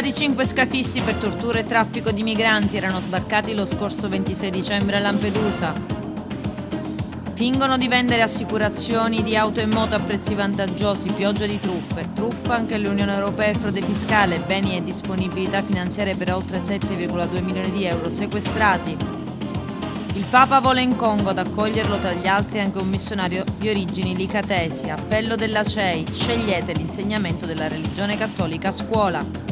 Arrestati cinque scafisti per tortura e traffico di migranti erano sbarcati lo scorso 26 dicembre a Lampedusa. Fingono di vendere assicurazioni di auto e moto a prezzi vantaggiosi, pioggia di truffe, truffa anche l'Unione Europea e frode fiscale, beni e disponibilità finanziarie per oltre 7,2 milioni di euro sequestrati. Il Papa vola in Congo ad accoglierlo tra gli altri anche un missionario di origini licatesi. Appello della CEI, scegliete l'insegnamento della religione cattolica a scuola.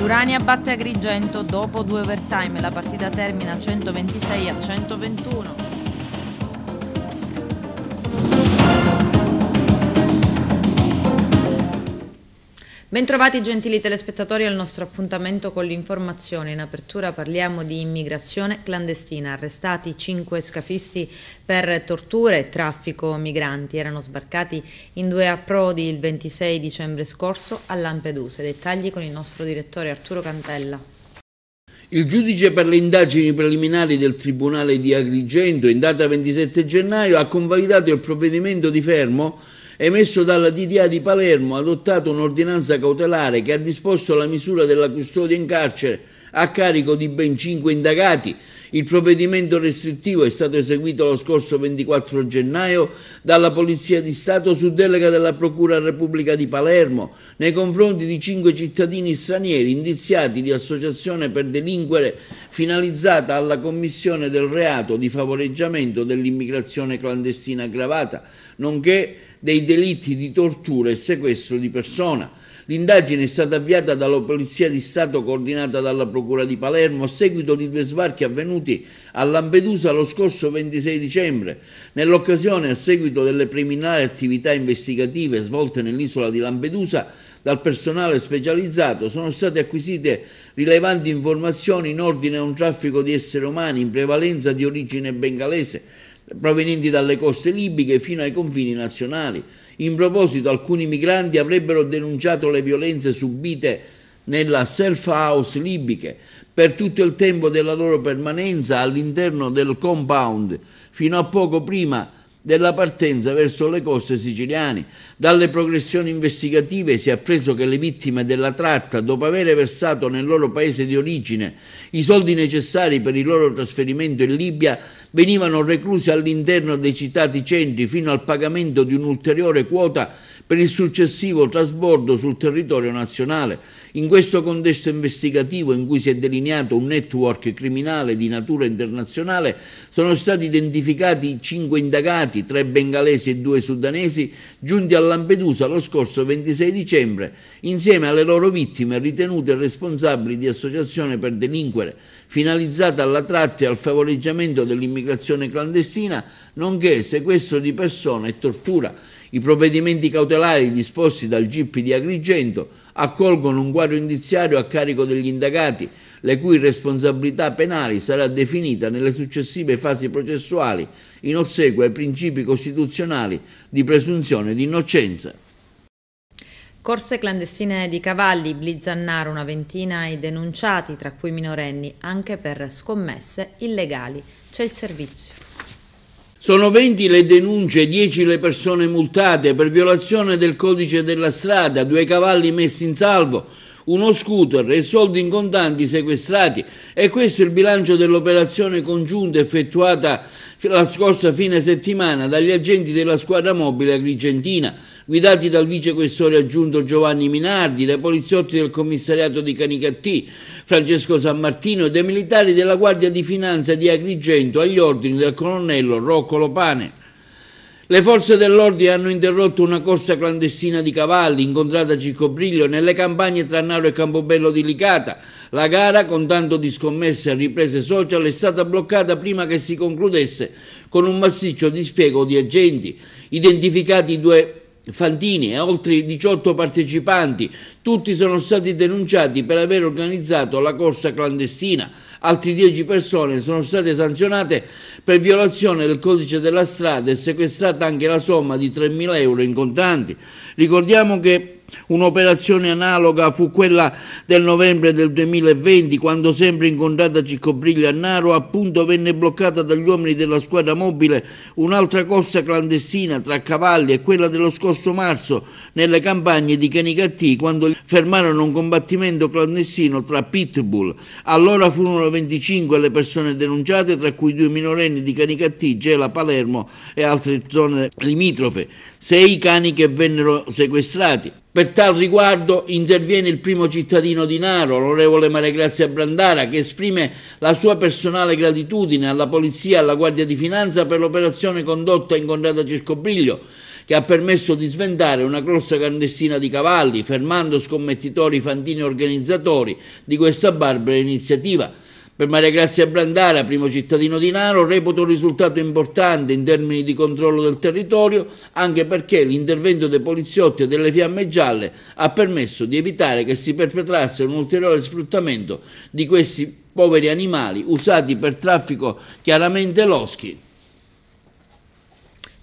Urania batte Agrigento dopo due overtime, la partita termina 126 a 121. Bentrovati gentili telespettatori al nostro appuntamento con l'informazione. In apertura parliamo di immigrazione clandestina. Arrestati cinque scafisti per torture e traffico migranti. Erano sbarcati in due approdi il 26 dicembre scorso a Lampedusa. Dettagli con il nostro direttore Arturo Cantella. Il giudice per le indagini preliminari del Tribunale di Agrigento in data 27 gennaio ha convalidato il provvedimento di fermo emesso dalla DDA di Palermo ha adottato un'ordinanza cautelare che ha disposto la misura della custodia in carcere a carico di ben cinque indagati. Il provvedimento restrittivo è stato eseguito lo scorso 24 gennaio dalla Polizia di Stato su delega della Procura Repubblica di Palermo nei confronti di cinque cittadini stranieri indiziati di associazione per delinquere finalizzata alla commissione del reato di favoreggiamento dell'immigrazione clandestina aggravata, nonché dei delitti di tortura e sequestro di persona. L'indagine è stata avviata dalla Polizia di Stato coordinata dalla Procura di Palermo a seguito di due sbarchi avvenuti a Lampedusa lo scorso 26 dicembre. Nell'occasione, a seguito delle preliminari attività investigative svolte nell'isola di Lampedusa dal personale specializzato, sono state acquisite rilevanti informazioni in ordine a un traffico di esseri umani in prevalenza di origine bengalese provenienti dalle coste libiche fino ai confini nazionali. In proposito, alcuni migranti avrebbero denunciato le violenze subite nella self house libiche per tutto il tempo della loro permanenza all'interno del compound, fino a poco prima della partenza verso le coste siciliane. Dalle progressioni investigative si è appreso che le vittime della tratta, dopo aver versato nel loro paese di origine i soldi necessari per il loro trasferimento in Libia, venivano recluse all'interno dei citati centri fino al pagamento di un'ulteriore quota per il successivo trasbordo sul territorio nazionale. In questo contesto investigativo in cui si è delineato un network criminale di natura internazionale sono stati identificati cinque indagati, tre bengalesi e due sudanesi, giunti a Lampedusa lo scorso 26 dicembre insieme alle loro vittime ritenute responsabili di associazione per delinquere finalizzata alla tratta e al favoreggiamento dell'immigrazione clandestina, nonché sequestro di persone e tortura. I provvedimenti cautelari disposti dal GIP di Agrigento accolgono un quadro indiziario a carico degli indagati, le cui responsabilità penali sarà definita nelle successive fasi processuali in ossequio ai principi costituzionali di presunzione di innocenza. Corse clandestine di cavalli, Blizzannaro, una ventina i denunciati, tra cui minorenni, anche per scommesse illegali. C'è il servizio. Sono 20 le denunce, 10 le persone multate per violazione del codice della strada, due cavalli messi in salvo, uno scooter e soldi in contanti sequestrati. E questo è il bilancio dell'operazione congiunta effettuata la scorsa fine settimana dagli agenti della squadra mobile agrigentina guidati dal vicequestore aggiunto Giovanni Minardi, dai poliziotti del commissariato di Canicattì, Francesco San Martino e dai militari della Guardia di Finanza di Agrigento agli ordini del colonnello Rocco Lopane. Le forze dell'ordine hanno interrotto una corsa clandestina di cavalli incontrata a Cicobriglio nelle campagne tra Naro e Campobello di Licata. La gara, con tanto di scommesse e riprese social, è stata bloccata prima che si concludesse con un massiccio dispiego di agenti. Identificati due Fantini e oltre 18 partecipanti, tutti sono stati denunciati per aver organizzato la corsa clandestina, altre 10 persone sono state sanzionate per violazione del codice della strada e sequestrata anche la somma di 3.000 euro in contanti. Ricordiamo che Un'operazione analoga fu quella del novembre del 2020, quando sempre incontrata Ciccobriglia a Naro, appunto venne bloccata dagli uomini della squadra mobile un'altra corsa clandestina tra cavalli e quella dello scorso marzo nelle campagne di Canicattì, quando fermarono un combattimento clandestino tra pitbull. Allora furono 25 le persone denunciate, tra cui due minorenni di Canicattì, Gela, Palermo e altre zone limitrofe, sei cani che vennero sequestrati. Per tal riguardo interviene il primo cittadino di Naro, l'onorevole Maria Grazia Brandara, che esprime la sua personale gratitudine alla Polizia e alla Guardia di Finanza per l'operazione condotta in Conrada Circobriglio, che ha permesso di sventare una grossa clandestina di cavalli, fermando scommettitori fantini organizzatori di questa barbara iniziativa per Maria Grazia Brandara, primo cittadino di Naro, reputo un risultato importante in termini di controllo del territorio, anche perché l'intervento dei poliziotti e delle fiamme gialle ha permesso di evitare che si perpetrasse un ulteriore sfruttamento di questi poveri animali usati per traffico chiaramente loschi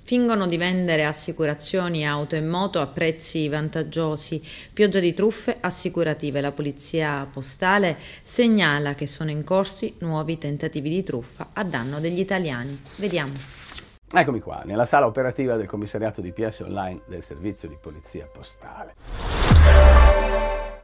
Fingono di vendere assicurazioni auto e moto a prezzi vantaggiosi, pioggia di truffe assicurative. La polizia postale segnala che sono in corso nuovi tentativi di truffa a danno degli italiani. Vediamo. Eccomi qua, nella sala operativa del commissariato di PS Online del servizio di polizia postale.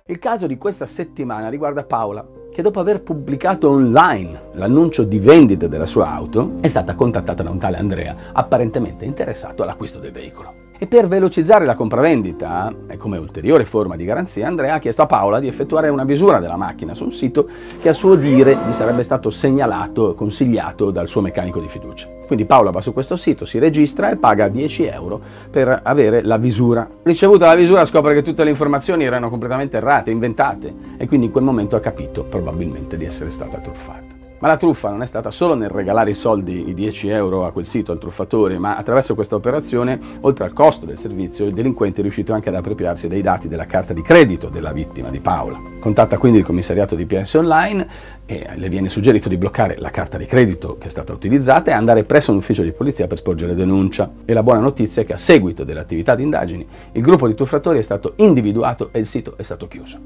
Il caso di questa settimana riguarda Paola, che dopo aver pubblicato online l'annuncio di vendita della sua auto, è stata contattata da un tale Andrea, apparentemente interessato all'acquisto del veicolo. E per velocizzare la compravendita, e come ulteriore forma di garanzia, Andrea ha chiesto a Paola di effettuare una visura della macchina su un sito che a suo dire gli sarebbe stato segnalato, consigliato dal suo meccanico di fiducia. Quindi Paola va su questo sito, si registra e paga 10 euro per avere la visura. Ricevuta la visura scopre che tutte le informazioni erano completamente errate, inventate e quindi in quel momento ha capito probabilmente di essere stata truffata. Ma la truffa non è stata solo nel regalare i soldi, i 10 euro a quel sito, al truffatore, ma attraverso questa operazione, oltre al costo del servizio, il delinquente è riuscito anche ad appropriarsi dei dati della carta di credito della vittima di Paola. Contatta quindi il commissariato di PS Online e le viene suggerito di bloccare la carta di credito che è stata utilizzata e andare presso un ufficio di polizia per sporgere denuncia. E la buona notizia è che a seguito dell'attività di indagini, il gruppo di truffatori è stato individuato e il sito è stato chiuso.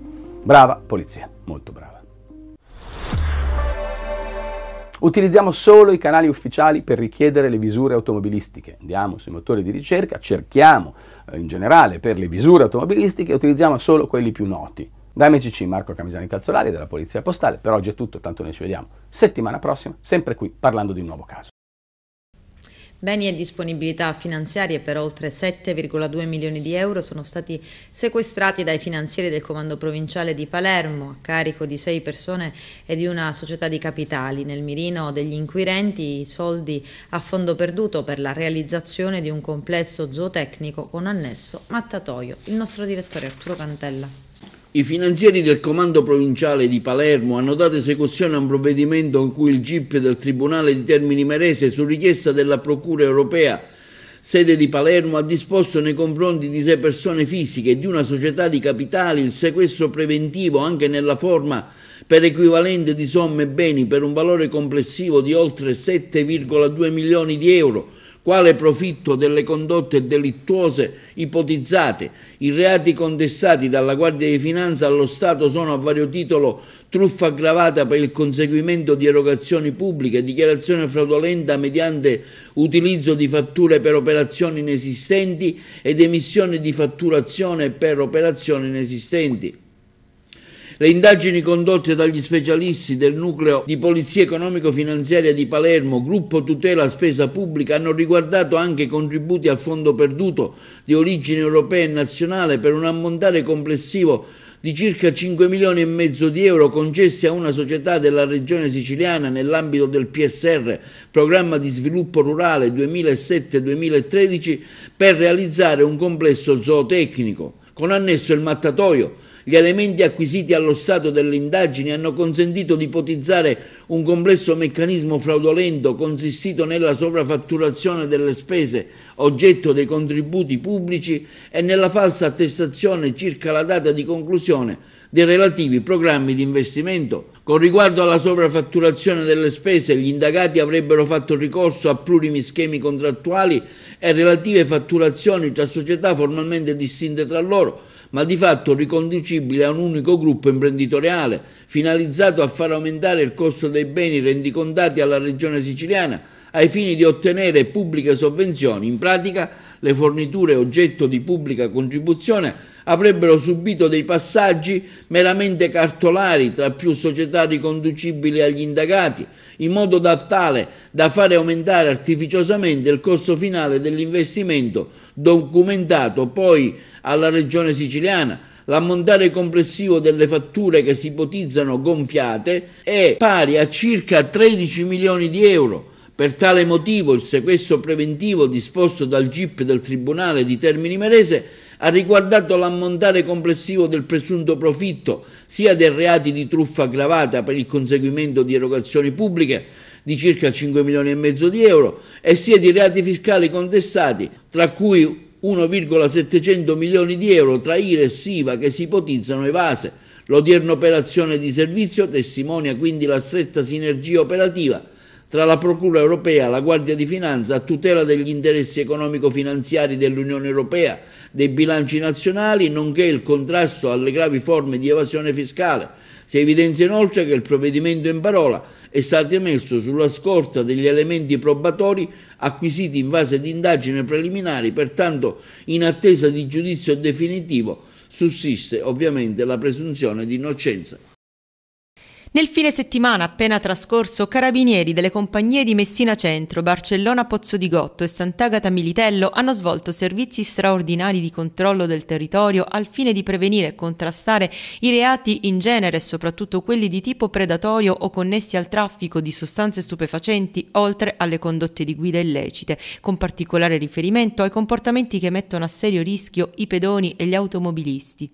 Brava polizia, molto brava. Utilizziamo solo i canali ufficiali per richiedere le visure automobilistiche. Andiamo sui motori di ricerca, cerchiamo eh, in generale per le visure automobilistiche e utilizziamo solo quelli più noti. Da MCC Marco Camisani Calzolari della Polizia Postale, per oggi è tutto, tanto noi ci vediamo settimana prossima, sempre qui parlando di un nuovo caso. Beni e disponibilità finanziarie per oltre 7,2 milioni di euro sono stati sequestrati dai finanzieri del Comando Provinciale di Palermo a carico di sei persone e di una società di capitali. Nel mirino degli inquirenti i soldi a fondo perduto per la realizzazione di un complesso zootecnico con annesso mattatoio. Il nostro direttore Arturo Cantella. I finanzieri del comando provinciale di Palermo hanno dato esecuzione a un provvedimento in cui il GIP del Tribunale di Termini Merese, su richiesta della Procura europea, sede di Palermo, ha disposto nei confronti di sei persone fisiche e di una società di capitali il sequestro preventivo anche nella forma per equivalente di somme e beni per un valore complessivo di oltre 7,2 milioni di euro quale profitto delle condotte delittuose ipotizzate? I reati contestati dalla Guardia di Finanza allo Stato sono a vario titolo truffa aggravata per il conseguimento di erogazioni pubbliche, dichiarazione fraudolenta mediante utilizzo di fatture per operazioni inesistenti ed emissione di fatturazione per operazioni inesistenti. Le indagini condotte dagli specialisti del nucleo di polizia economico-finanziaria di Palermo, gruppo tutela spesa pubblica, hanno riguardato anche contributi a fondo perduto di origine europea e nazionale per un ammontare complessivo di circa 5 milioni e mezzo di euro concessi a una società della regione siciliana nell'ambito del PSR, programma di sviluppo rurale 2007-2013, per realizzare un complesso zootecnico, con annesso il mattatoio gli elementi acquisiti allo stato delle indagini hanno consentito di ipotizzare un complesso meccanismo fraudolento consistito nella sovrafatturazione delle spese oggetto dei contributi pubblici e nella falsa attestazione circa la data di conclusione dei relativi programmi di investimento. Con riguardo alla sovrafatturazione delle spese, gli indagati avrebbero fatto ricorso a plurimi schemi contrattuali e relative fatturazioni tra società formalmente distinte tra loro, ma di fatto riconducibile a un unico gruppo imprenditoriale, finalizzato a far aumentare il costo dei beni rendicontati alla regione siciliana, ai fini di ottenere pubbliche sovvenzioni, in pratica le forniture oggetto di pubblica contribuzione avrebbero subito dei passaggi meramente cartolari tra più società riconducibili agli indagati, in modo da tale da fare aumentare artificiosamente il costo finale dell'investimento documentato poi alla regione siciliana l'ammontare complessivo delle fatture che si ipotizzano gonfiate è pari a circa 13 milioni di euro. Per tale motivo il sequestro preventivo disposto dal GIP del Tribunale di Termini Merese ha riguardato l'ammontare complessivo del presunto profitto sia dei reati di truffa aggravata per il conseguimento di erogazioni pubbliche di circa 5 milioni e mezzo di euro e sia di reati fiscali contestati, tra cui 1,700 milioni di euro tra IRE e SIVA che si ipotizzano evase. L'odierna operazione di servizio testimonia quindi la stretta sinergia operativa tra la Procura europea la Guardia di Finanza a tutela degli interessi economico-finanziari dell'Unione europea, dei bilanci nazionali, nonché il contrasto alle gravi forme di evasione fiscale. Si evidenzia inoltre che il provvedimento in parola è stato emesso sulla scorta degli elementi probatori acquisiti in fase di indagine preliminari, pertanto in attesa di giudizio definitivo sussiste ovviamente la presunzione di innocenza. Nel fine settimana appena trascorso, carabinieri delle compagnie di Messina Centro, Barcellona Pozzo di Gotto e Sant'Agata Militello hanno svolto servizi straordinari di controllo del territorio al fine di prevenire e contrastare i reati in genere soprattutto quelli di tipo predatorio o connessi al traffico di sostanze stupefacenti, oltre alle condotte di guida illecite, con particolare riferimento ai comportamenti che mettono a serio rischio i pedoni e gli automobilisti.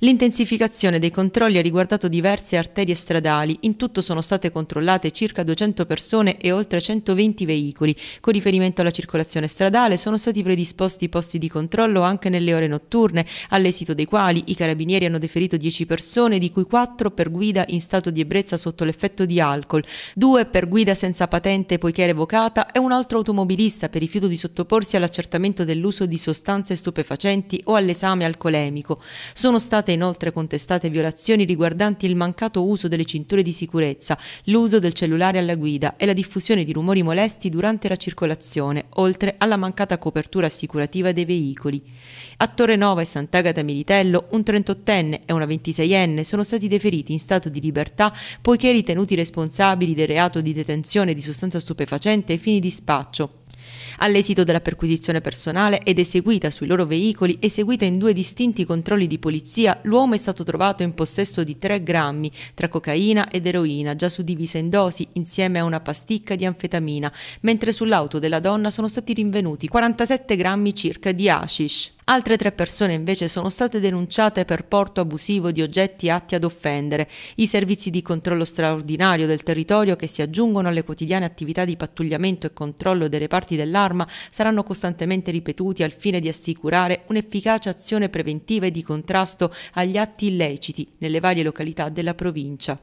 L'intensificazione dei controlli ha riguardato diverse arterie stradali, in tutto sono state controllate circa 200 persone e oltre 120 veicoli. Con riferimento alla circolazione stradale sono stati predisposti posti di controllo anche nelle ore notturne, all'esito dei quali i carabinieri hanno deferito 10 persone, di cui 4 per guida in stato di ebbrezza sotto l'effetto di alcol, 2 per guida senza patente poiché revocata e un altro automobilista per rifiuto di sottoporsi all'accertamento dell'uso di sostanze stupefacenti o all'esame alcolemico. Sono stati state inoltre contestate violazioni riguardanti il mancato uso delle cinture di sicurezza, l'uso del cellulare alla guida e la diffusione di rumori molesti durante la circolazione, oltre alla mancata copertura assicurativa dei veicoli. A Torre Nova e Sant'Agata Militello un 38enne e una 26enne sono stati deferiti in stato di libertà poiché ritenuti responsabili del reato di detenzione di sostanza stupefacente ai fini di spaccio All'esito della perquisizione personale ed eseguita sui loro veicoli, eseguita in due distinti controlli di polizia, l'uomo è stato trovato in possesso di 3 grammi tra cocaina ed eroina, già suddivisa in dosi, insieme a una pasticca di anfetamina, mentre sull'auto della donna sono stati rinvenuti 47 grammi circa di hashish. Altre tre persone invece sono state denunciate per porto abusivo di oggetti atti ad offendere, i servizi di controllo straordinario del territorio che si aggiungono alle quotidiane attività di pattugliamento e controllo delle parti dell'arma saranno costantemente ripetuti al fine di assicurare un'efficace azione preventiva e di contrasto agli atti illeciti nelle varie località della provincia.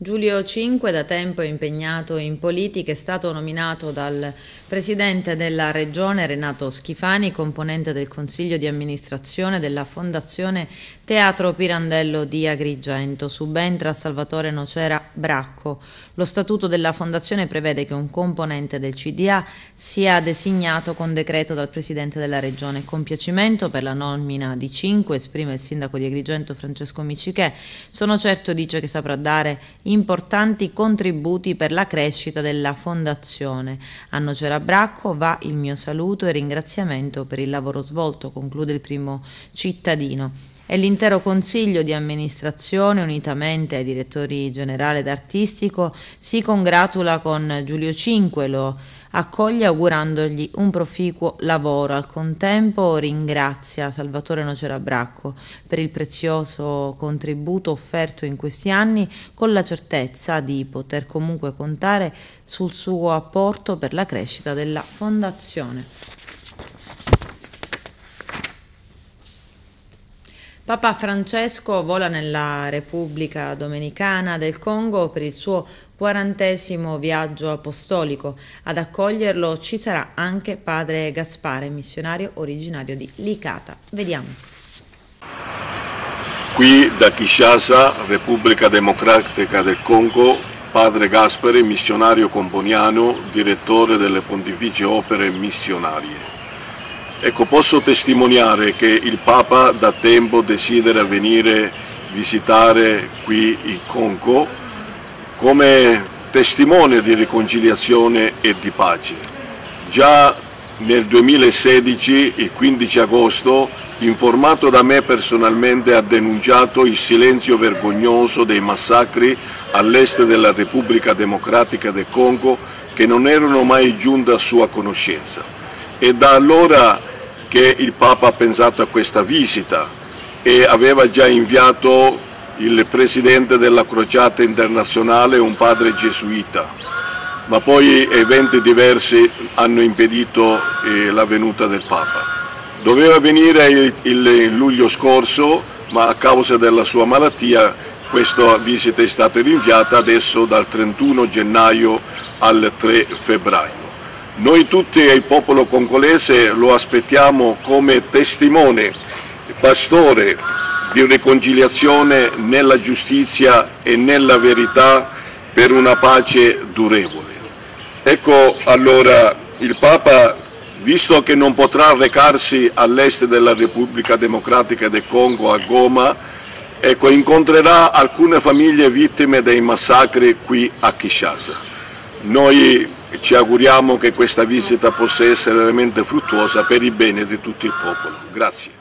Giulio Cinque, da tempo impegnato in politica, è stato nominato dal presidente della regione Renato Schifani, componente del consiglio di amministrazione della Fondazione Teatro Pirandello di Agrigento. Subentra Salvatore Nocera Bracco. Lo statuto della fondazione prevede che un componente del CDA sia designato con decreto dal presidente della regione. Compiacimento per la nomina di Cinque esprime il sindaco di Agrigento Francesco Miciche. Sono certo, dice, che saprà dare importanti contributi per la crescita della Fondazione. A Nocera Bracco va il mio saluto e ringraziamento per il lavoro svolto, conclude il primo cittadino e l'intero consiglio di amministrazione, unitamente ai direttori generale ed artistico, si congratula con Giulio Cinque, Cinquelo accoglie augurandogli un proficuo lavoro. Al contempo ringrazia Salvatore Nocera Bracco per il prezioso contributo offerto in questi anni con la certezza di poter comunque contare sul suo apporto per la crescita della fondazione. Papa Francesco vola nella Repubblica Dominicana del Congo per il suo quarantesimo viaggio apostolico. Ad accoglierlo ci sarà anche padre Gaspare, missionario originario di Licata. Vediamo. Qui da Kinshasa, Repubblica Democratica del Congo, padre Gaspare, missionario componiano, direttore delle pontificie opere missionarie. Ecco, posso testimoniare che il Papa da tempo desidera venire visitare qui il Congo come testimone di riconciliazione e di pace. Già nel 2016, il 15 agosto, informato da me personalmente, ha denunciato il silenzio vergognoso dei massacri all'est della Repubblica Democratica del Congo che non erano mai giunti a sua conoscenza. È da allora che il Papa ha pensato a questa visita e aveva già inviato il presidente della Crociata Internazionale un padre gesuita, ma poi eventi diversi hanno impedito eh, la venuta del Papa. Doveva venire il, il, luglio scorso, ma a causa della sua malattia questa visita è stata rinviata adesso dal 31 gennaio al 3 febbraio. Noi tutti e il popolo congolese lo aspettiamo come testimone, pastore, di riconciliazione nella giustizia e nella verità per una pace durevole. Ecco allora il Papa, visto che non potrà recarsi all'est della Repubblica Democratica del Congo a Goma, ecco, incontrerà alcune famiglie vittime dei massacri qui a Kinshasa. Noi ci auguriamo che questa visita possa essere veramente fruttuosa per il bene di tutto il popolo. Grazie.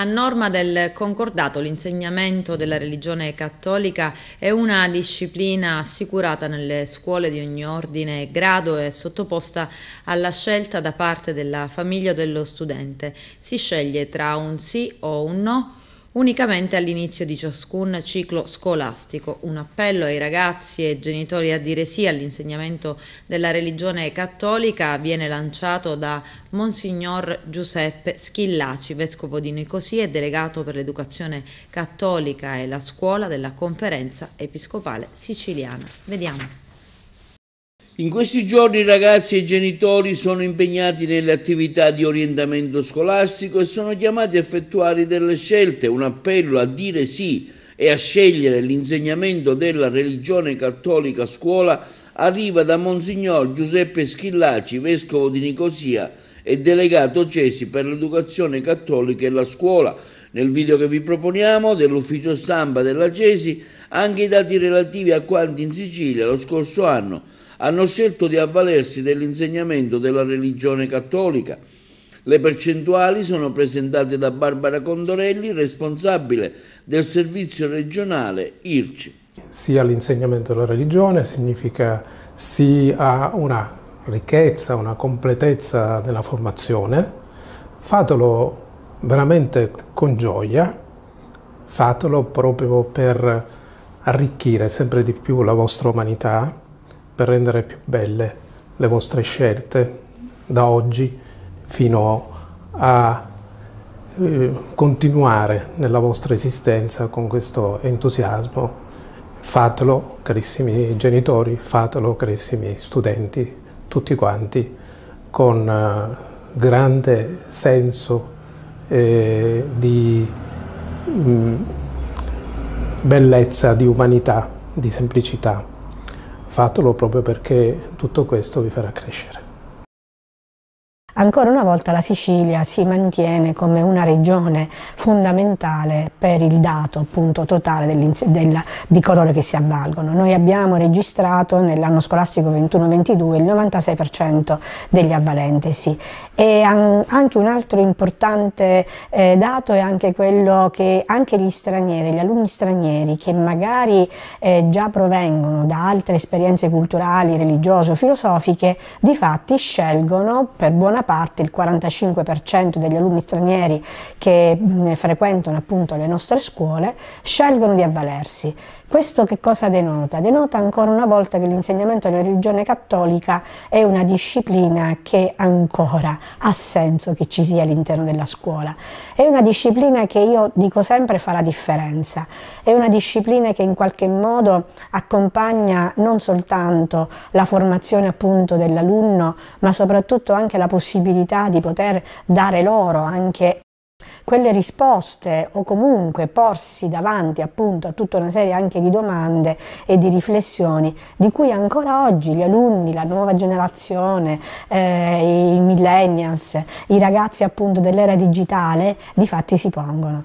A norma del concordato l'insegnamento della religione cattolica è una disciplina assicurata nelle scuole di ogni ordine e grado e sottoposta alla scelta da parte della famiglia o dello studente. Si sceglie tra un sì o un no unicamente all'inizio di ciascun ciclo scolastico. Un appello ai ragazzi e genitori a dire sì all'insegnamento della religione cattolica viene lanciato da Monsignor Giuseppe Schillaci, vescovo di Nicosia e delegato per l'educazione cattolica e la scuola della Conferenza Episcopale Siciliana. Vediamo. In questi giorni i ragazzi e i genitori sono impegnati nelle attività di orientamento scolastico e sono chiamati a effettuare delle scelte, un appello a dire sì e a scegliere l'insegnamento della religione cattolica a scuola arriva da Monsignor Giuseppe Schillaci, vescovo di Nicosia e delegato Cesi per l'educazione cattolica e la scuola. Nel video che vi proponiamo dell'ufficio stampa della Cesi anche i dati relativi a quanti in Sicilia lo scorso anno hanno scelto di avvalersi dell'insegnamento della religione cattolica. Le percentuali sono presentate da Barbara Condorelli, responsabile del servizio regionale IRCI. Sì all'insegnamento della religione significa sì a una ricchezza, una completezza della formazione. Fatelo veramente con gioia, fatelo proprio per arricchire sempre di più la vostra umanità per rendere più belle le vostre scelte da oggi fino a eh, continuare nella vostra esistenza con questo entusiasmo. Fatelo, carissimi genitori, fatelo, carissimi studenti, tutti quanti, con eh, grande senso eh, di mh, mm, bellezza, di umanità, di semplicità. Fatelo proprio perché tutto questo vi farà crescere. Ancora una volta la Sicilia si mantiene come una regione fondamentale per il dato appunto, totale della, di coloro che si avvalgono. Noi abbiamo registrato nell'anno scolastico 21-22 il 96% degli avvalentesi e an anche un altro importante eh, dato è anche quello che anche gli stranieri, gli alunni stranieri che magari eh, già provengono da altre esperienze culturali, religiose o filosofiche, di fatti scelgono per buona parte il 45% degli alunni stranieri che frequentano appunto le nostre scuole scelgono di avvalersi. Questo che cosa denota? Denota ancora una volta che l'insegnamento della religione cattolica è una disciplina che ancora ha senso che ci sia all'interno della scuola. È una disciplina che io dico sempre fa la differenza, è una disciplina che in qualche modo accompagna non soltanto la formazione appunto dell'alunno, ma soprattutto anche la possibilità di poter dare loro anche quelle risposte o comunque porsi davanti appunto a tutta una serie anche di domande e di riflessioni di cui ancora oggi gli alunni, la nuova generazione, eh, i millennials, i ragazzi appunto dell'era digitale di fatti si pongono.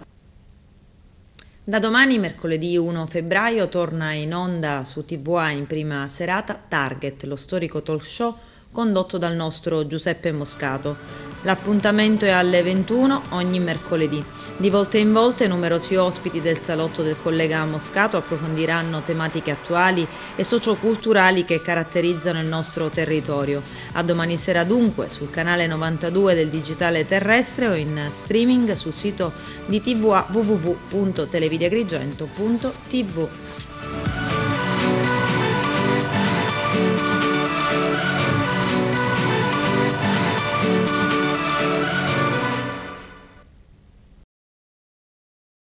Da domani, mercoledì 1 febbraio, torna in onda su TVA in prima serata Target, lo storico talk show condotto dal nostro Giuseppe Moscato. L'appuntamento è alle 21 ogni mercoledì. Di volta in volta numerosi ospiti del salotto del collega Moscato approfondiranno tematiche attuali e socioculturali che caratterizzano il nostro territorio. A domani sera dunque sul canale 92 del Digitale Terrestre o in streaming sul sito di TVA www.televideagrigento.tv.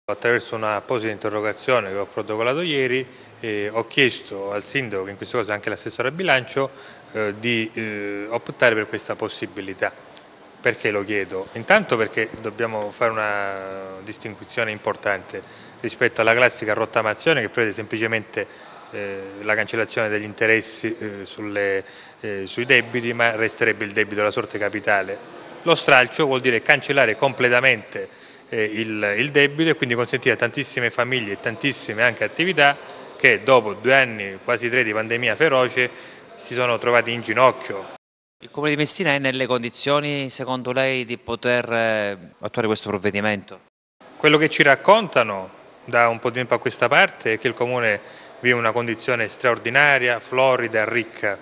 Attraverso una apposita interrogazione che ho protocollato ieri eh, ho chiesto al sindaco, in questo caso anche all'assessore a bilancio, eh, di eh, optare per questa possibilità. Perché lo chiedo? Intanto perché dobbiamo fare una distinzione importante rispetto alla classica rottamazione che prevede semplicemente eh, la cancellazione degli interessi eh, sulle, eh, sui debiti ma resterebbe il debito della sorte capitale. Lo stralcio vuol dire cancellare completamente eh, il, il debito e quindi consentire a tantissime famiglie e tantissime anche attività che dopo due anni, quasi tre di pandemia feroce, si sono trovati in ginocchio. Il Comune di Messina è nelle condizioni, secondo lei, di poter eh, attuare questo provvedimento? Quello che ci raccontano da un po' di tempo a questa parte è che il Comune vive una condizione straordinaria, florida, ricca.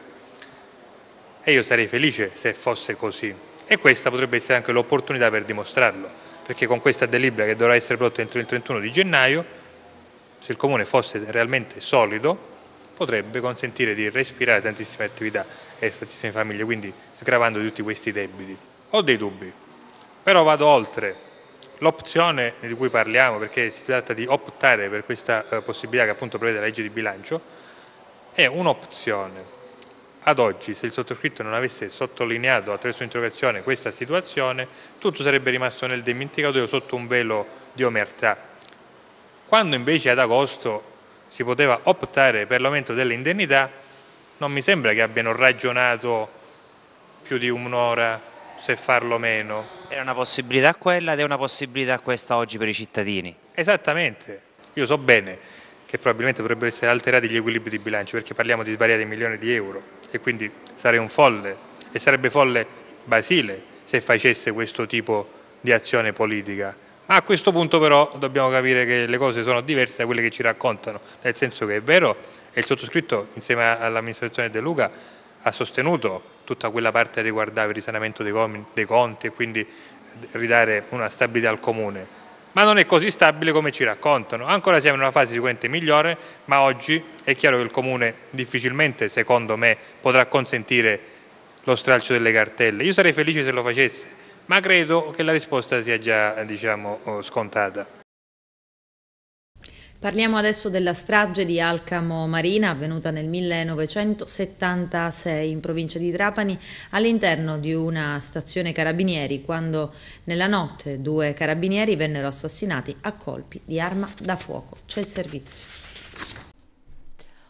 E io sarei felice se fosse così. E questa potrebbe essere anche l'opportunità per dimostrarlo perché con questa delibera che dovrà essere prodotta entro il 31 di gennaio, se il Comune fosse realmente solido, potrebbe consentire di respirare tantissime attività e tantissime famiglie, quindi sgravando tutti questi debiti. Ho dei dubbi, però vado oltre. L'opzione di cui parliamo, perché si tratta di optare per questa eh, possibilità che appunto prevede la legge di bilancio, è un'opzione ad oggi se il sottoscritto non avesse sottolineato attraverso l'interrogazione questa situazione, tutto sarebbe rimasto nel dimenticatoio sotto un velo di omertà. Quando invece ad agosto si poteva optare per l'aumento delle indennità, non mi sembra che abbiano ragionato più di un'ora se farlo o meno. Era una possibilità quella ed è una possibilità questa oggi per i cittadini. Esattamente, io so bene che probabilmente dovrebbero essere alterati gli equilibri di bilancio perché parliamo di svariati milioni di euro e quindi sarei un folle e sarebbe folle Basile se facesse questo tipo di azione politica. Ma a questo punto però dobbiamo capire che le cose sono diverse da quelle che ci raccontano, nel senso che è vero e il sottoscritto insieme all'amministrazione De Luca ha sostenuto tutta quella parte riguardava il risanamento dei conti e quindi ridare una stabilità al comune ma non è così stabile come ci raccontano. Ancora siamo in una fase sicuramente migliore, ma oggi è chiaro che il Comune difficilmente, secondo me, potrà consentire lo stralcio delle cartelle. Io sarei felice se lo facesse, ma credo che la risposta sia già diciamo, scontata. Parliamo adesso della strage di Alcamo Marina avvenuta nel 1976 in provincia di Trapani all'interno di una stazione carabinieri quando nella notte due carabinieri vennero assassinati a colpi di arma da fuoco. C'è il servizio.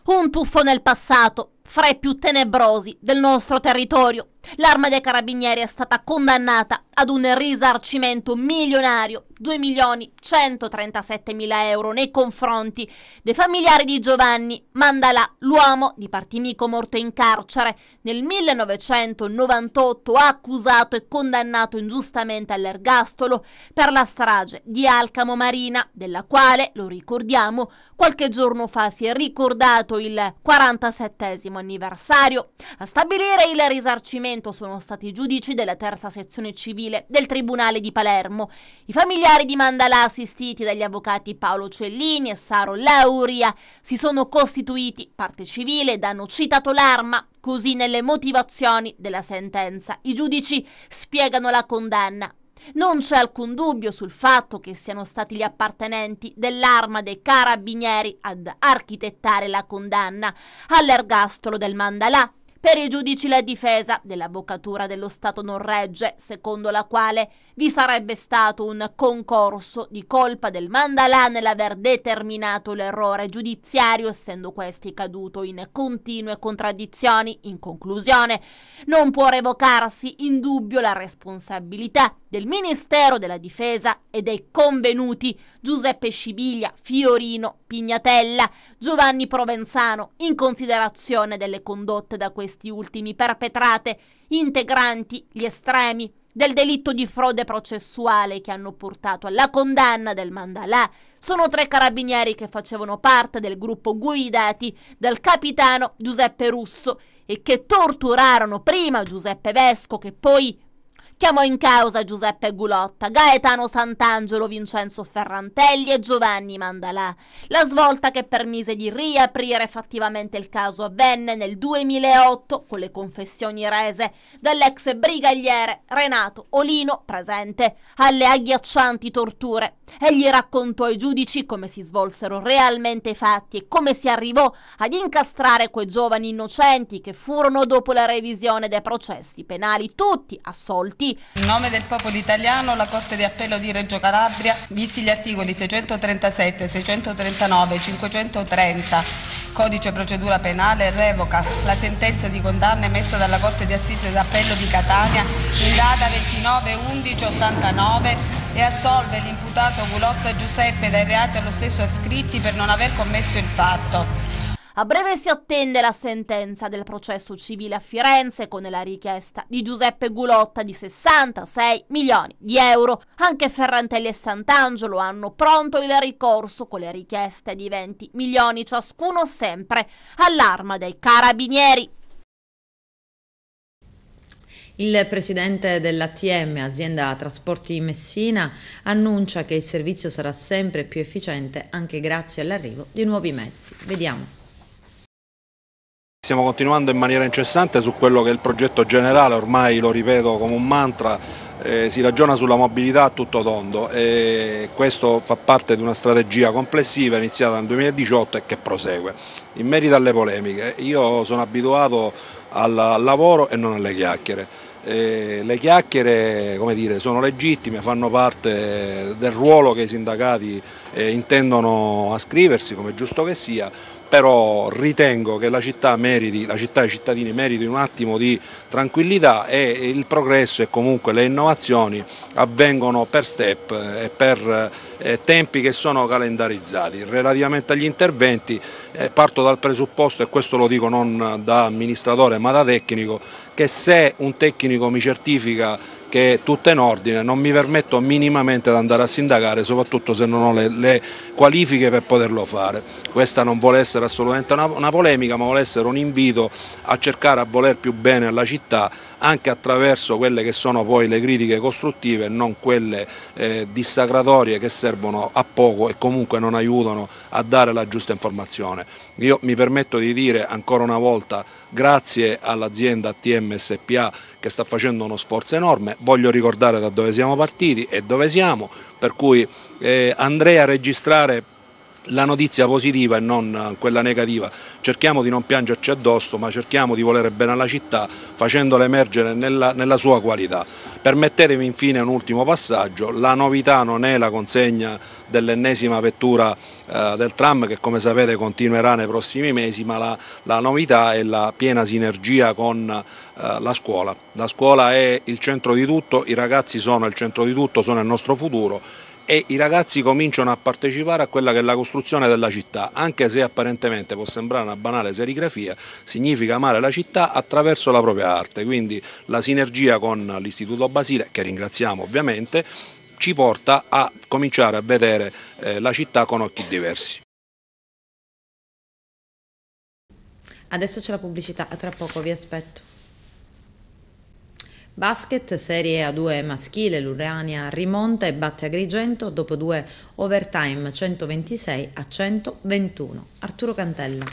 Un tuffo nel passato, fra i più tenebrosi del nostro territorio. L'arma dei carabinieri è stata condannata ad un risarcimento milionario, 2 milioni 137 mila euro nei confronti dei familiari di Giovanni Mandalà, l'uomo di Partinico morto in carcere nel 1998 accusato e condannato ingiustamente all'ergastolo per la strage di Alcamo Marina, della quale, lo ricordiamo, qualche giorno fa si è ricordato il 47 anniversario. A stabilire il risarcimento momento sono stati giudici della terza sezione civile del Tribunale di Palermo. I familiari di Mandalà, assistiti dagli avvocati Paolo Cellini e Saro Lauria, si sono costituiti parte civile ed hanno citato l'arma. Così nelle motivazioni della sentenza i giudici spiegano la condanna non c'è alcun dubbio sul fatto che siano stati gli appartenenti dell'arma dei carabinieri ad architettare la condanna all'ergastolo del Mandalà per i giudici la difesa dell'avvocatura dello Stato non regge, secondo la quale vi sarebbe stato un concorso di colpa del Mandalà nell'aver determinato l'errore giudiziario, essendo questi caduto in continue contraddizioni. In conclusione, non può revocarsi in dubbio la responsabilità del Ministero della Difesa e dei convenuti Giuseppe Scibiglia, Fiorino, Pignatella, Giovanni Provenzano in considerazione delle condotte da questi ultimi perpetrate, integranti gli estremi del delitto di frode processuale che hanno portato alla condanna del Mandalà. Sono tre carabinieri che facevano parte del gruppo guidati dal capitano Giuseppe Russo e che torturarono prima Giuseppe Vesco che poi Chiamò in causa Giuseppe Gulotta, Gaetano Sant'Angelo, Vincenzo Ferrantelli e Giovanni Mandalà. La svolta che permise di riaprire effettivamente il caso avvenne nel 2008 con le confessioni rese dall'ex brigagliere Renato Olino, presente alle agghiaccianti torture. Egli raccontò ai giudici come si svolsero realmente i fatti e come si arrivò ad incastrare quei giovani innocenti che furono dopo la revisione dei processi penali tutti assolti in nome del popolo italiano, la Corte di Appello di Reggio Calabria, visti gli articoli 637, 639, 530, Codice Procedura Penale, revoca la sentenza di condanna emessa dalla Corte di Assise d'Appello di Catania in data 29-11-89 e assolve l'imputato Gulotta Giuseppe dai reati allo stesso ascritti per non aver commesso il fatto. A breve si attende la sentenza del processo civile a Firenze con la richiesta di Giuseppe Gulotta di 66 milioni di euro. Anche Ferrantelli e Sant'Angelo hanno pronto il ricorso con le richieste di 20 milioni ciascuno sempre all'arma dei carabinieri. Il presidente dell'ATM, azienda Trasporti Messina, annuncia che il servizio sarà sempre più efficiente anche grazie all'arrivo di nuovi mezzi. Vediamo. Stiamo continuando in maniera incessante su quello che è il progetto generale, ormai lo ripeto come un mantra, eh, si ragiona sulla mobilità a tutto tondo e questo fa parte di una strategia complessiva iniziata nel 2018 e che prosegue. In merito alle polemiche, io sono abituato al lavoro e non alle chiacchiere. Eh, le chiacchiere dire, sono legittime, fanno parte del ruolo che i sindacati eh, intendono ascriversi, come giusto che sia, però ritengo che la città, meriti, la città e i cittadini meritino un attimo di tranquillità e il progresso e comunque le innovazioni avvengono per step e per eh, tempi che sono calendarizzati. Relativamente agli interventi eh, parto dal presupposto, e questo lo dico non da amministratore ma da tecnico, che se un tecnico mi certifica che è tutta in ordine, non mi permetto minimamente di andare a sindacare, soprattutto se non ho le, le qualifiche per poterlo fare. Questa non vuole essere assolutamente una, una polemica, ma vuole essere un invito a cercare a voler più bene alla città, anche attraverso quelle che sono poi le critiche costruttive e non quelle eh, dissacratorie che servono a poco e comunque non aiutano a dare la giusta informazione. Io mi permetto di dire ancora una volta grazie all'azienda ATM SPA che sta facendo uno sforzo enorme, voglio ricordare da dove siamo partiti e dove siamo, per cui eh, andrei a registrare la notizia positiva e non eh, quella negativa. Cerchiamo di non piangerci addosso, ma cerchiamo di volere bene alla città facendola emergere nella, nella sua qualità. Permettetemi infine un ultimo passaggio, la novità non è la consegna dell'ennesima vettura eh, del tram che come sapete continuerà nei prossimi mesi, ma la, la novità è la piena sinergia con eh, la scuola. La scuola è il centro di tutto, i ragazzi sono il centro di tutto, sono il nostro futuro e i ragazzi cominciano a partecipare a quella che è la costruzione della città, anche se apparentemente può sembrare una banale serigrafia, significa amare la città attraverso la propria arte, quindi la sinergia con l'Istituto Basile, che ringraziamo ovviamente, ci porta a cominciare a vedere eh, la città con occhi diversi. Adesso c'è la pubblicità, tra poco vi aspetto. Basket Serie A2 maschile, l'Urania rimonta e batte Agrigento dopo due overtime 126 a 121. Arturo Cantella.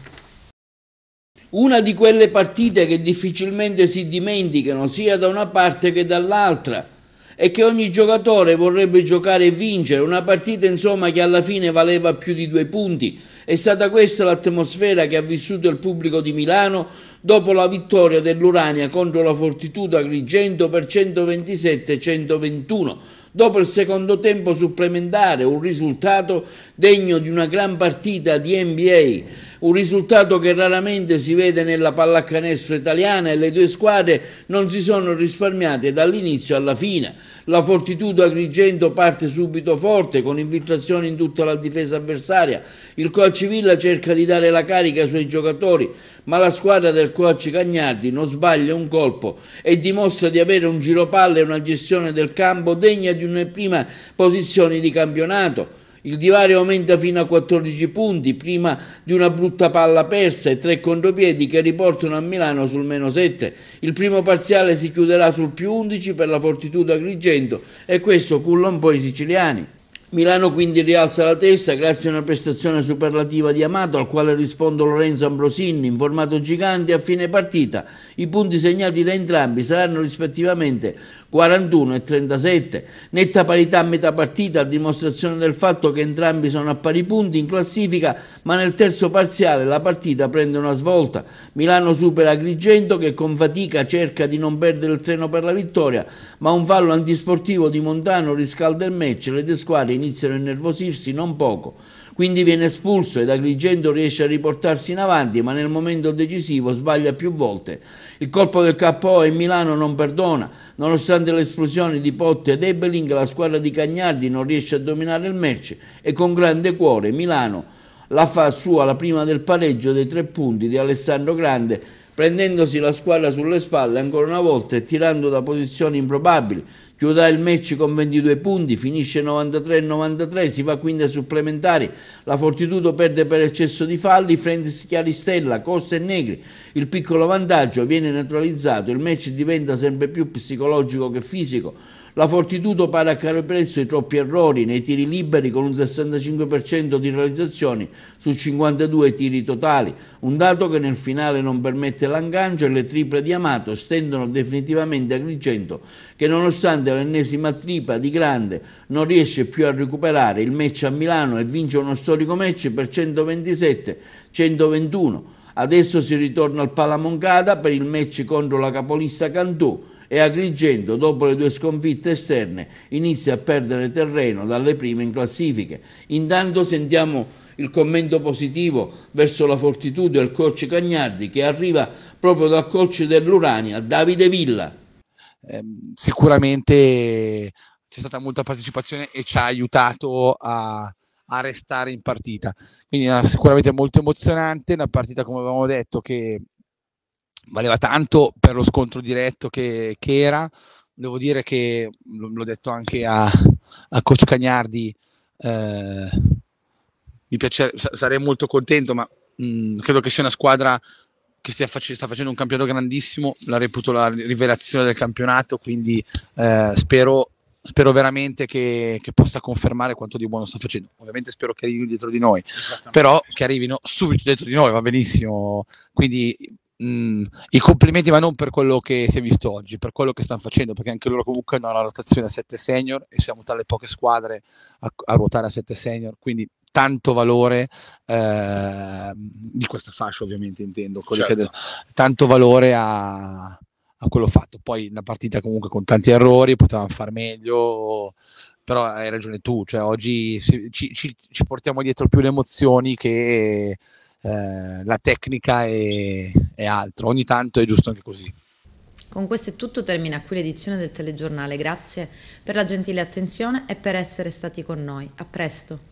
Una di quelle partite che difficilmente si dimenticano sia da una parte che dall'altra e che ogni giocatore vorrebbe giocare e vincere, una partita insomma che alla fine valeva più di due punti è stata questa l'atmosfera che ha vissuto il pubblico di Milano dopo la vittoria dell'Urania contro la Fortitudo Agrigento per 127-121, dopo il secondo tempo supplementare, un risultato degno di una gran partita di NBA, un risultato che raramente si vede nella pallacanestro italiana e le due squadre non si sono risparmiate dall'inizio alla fine. La Fortitudo Agrigento parte subito forte con infiltrazioni in tutta la difesa avversaria. Il coach Villa cerca di dare la carica ai suoi giocatori, ma la squadra del coach Cagnardi non sbaglia un colpo e dimostra di avere un giropalle e una gestione del campo degna di una prima posizione di campionato. Il divario aumenta fino a 14 punti, prima di una brutta palla persa e tre contropiedi che riportano a Milano sul meno 7. Il primo parziale si chiuderà sul più 11 per la Fortitudo Agrigento e questo culla un po' i siciliani. Milano quindi rialza la testa grazie a una prestazione superlativa di Amato al quale risponde Lorenzo Ambrosini in formato gigante a fine partita. I punti segnati da entrambi saranno rispettivamente 41 e 37, netta parità a metà partita a dimostrazione del fatto che entrambi sono a pari punti in classifica, ma nel terzo parziale la partita prende una svolta. Milano supera Agrigento che con fatica cerca di non perdere il treno per la vittoria, ma un fallo antisportivo di Montano riscalda il match e le due squadre iniziano a innervosirsi non poco. Quindi viene espulso ed Agrigento riesce a riportarsi in avanti, ma nel momento decisivo sbaglia più volte. Il colpo del KO e Milano non perdona. Nonostante l'esplosione di Potte ed Ebeling, la squadra di Cagnardi non riesce a dominare il merce e con grande cuore Milano la fa sua la prima del pareggio dei tre punti di Alessandro Grande prendendosi la squadra sulle spalle ancora una volta e tirando da posizioni improbabili. Chiuderà il match con 22 punti, finisce 93-93, si va quindi ai supplementari. La Fortitudo perde per eccesso di falli, Francis Chiaristella, Costa e Negri. Il piccolo vantaggio viene neutralizzato, il match diventa sempre più psicologico che fisico. La Fortitudo pare a caro prezzo i troppi errori nei tiri liberi con un 65% di realizzazioni su 52 tiri totali, un dato che nel finale non permette l'angancio e le triple di Amato stendono definitivamente a Grigento che nonostante l'ennesima tripa di Grande non riesce più a recuperare il match a Milano e vince uno storico match per 127-121. Adesso si ritorna al Palamoncada per il match contro la capolista Cantù e Agrigento, dopo le due sconfitte esterne, inizia a perdere terreno dalle prime in classifiche. Intanto sentiamo il commento positivo verso la fortitudo del coach Cagnardi che arriva proprio dal coach dell'Urania, Davide Villa. Ehm, sicuramente c'è stata molta partecipazione e ci ha aiutato a, a restare in partita. Quindi eh, sicuramente molto emozionante, una partita come avevamo detto che valeva tanto per lo scontro diretto che, che era. Devo dire che, l'ho detto anche a, a Coach Cagnardi, eh, mi piace, sarei molto contento, ma mh, mm, credo che sia una squadra che stia fac- sta facendo un campionato grandissimo, la reputo la rivelazione del campionato, quindi eh, spero, spero, veramente che, che, possa confermare quanto di buono sta facendo. Ovviamente spero che arrivino dietro di noi, però che arrivino subito dietro di noi, va benissimo. Quindi mh, mm, i complimenti, ma non per quello che si è visto oggi, per quello che stanno facendo, perché anche loro comunque hanno la rotazione a 7 senior e siamo tra le poche squadre a, a ruotare a 7 senior, quindi tanto valore eh, di questa fascia ovviamente intendo, certo. del, tanto valore a, a, quello fatto. Poi una partita comunque con tanti errori, potevamo far meglio, però hai ragione tu, cioè oggi ci, ci, ci portiamo dietro più le emozioni che eh, la tecnica e, e altro. Ogni tanto è giusto anche così. Con questo è tutto, termina qui l'edizione del telegiornale. Grazie per la gentile attenzione e per essere stati con noi. A presto.